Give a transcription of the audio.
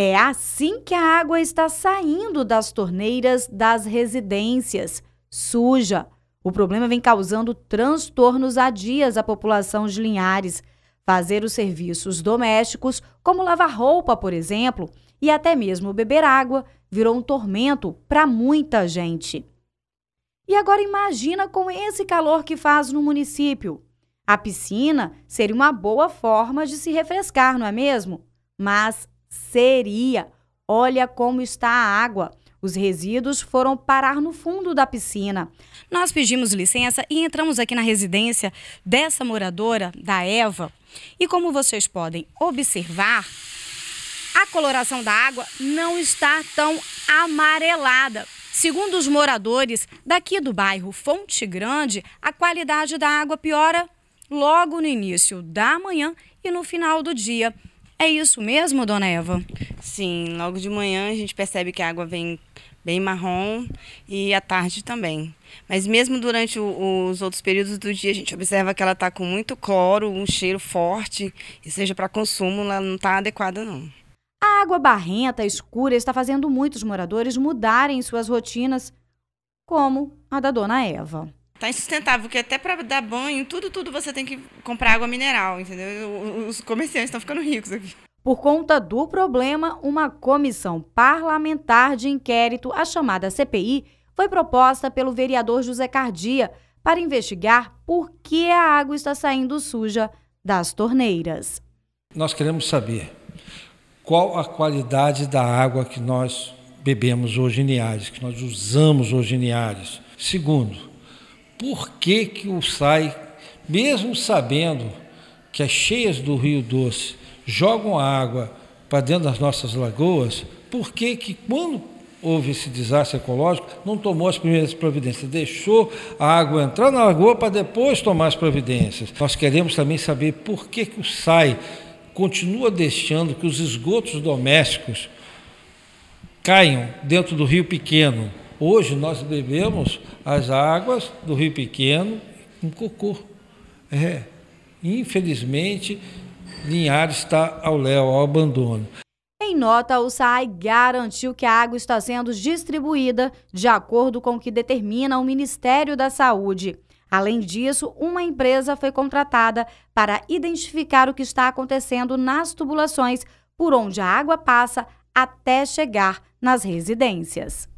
É assim que a água está saindo das torneiras das residências, suja. O problema vem causando transtornos há dias à população de Linhares. Fazer os serviços domésticos, como lavar roupa, por exemplo, e até mesmo beber água, virou um tormento para muita gente. E agora imagina com esse calor que faz no município. A piscina seria uma boa forma de se refrescar, não é mesmo? Mas seria. Olha como está a água. Os resíduos foram parar no fundo da piscina. Nós pedimos licença e entramos aqui na residência dessa moradora, da Eva. E como vocês podem observar, a coloração da água não está tão amarelada. Segundo os moradores daqui do bairro Fonte Grande, a qualidade da água piora logo no início da manhã e no final do dia. É isso mesmo, dona Eva? Sim, logo de manhã a gente percebe que a água vem bem marrom e à tarde também. Mas mesmo durante os outros períodos do dia, a gente observa que ela está com muito cloro, um cheiro forte, e seja para consumo, ela não está adequada não. A água barrenta, escura, está fazendo muitos moradores mudarem suas rotinas, como a da dona Eva. Tá insustentável, porque até para dar banho, tudo, tudo você tem que comprar água mineral, entendeu? Os comerciantes estão ficando ricos aqui. Por conta do problema, uma comissão parlamentar de inquérito, a chamada CPI, foi proposta pelo vereador José Cardia para investigar por que a água está saindo suja das torneiras. Nós queremos saber qual a qualidade da água que nós bebemos hoje em Niares, que nós usamos hoje em Niares. Segundo, por que, que o SAI, mesmo sabendo que as cheias do Rio Doce jogam água para dentro das nossas lagoas, por que, que quando houve esse desastre ecológico, não tomou as primeiras providências, deixou a água entrar na lagoa para depois tomar as providências. Nós queremos também saber por que, que o SAI continua deixando que os esgotos domésticos caiam dentro do rio pequeno. Hoje nós bebemos as águas do Rio Pequeno com cocô. É. Infelizmente, Linhares está ao léu, ao abandono. Em nota, o SAI garantiu que a água está sendo distribuída de acordo com o que determina o Ministério da Saúde. Além disso, uma empresa foi contratada para identificar o que está acontecendo nas tubulações por onde a água passa até chegar nas residências.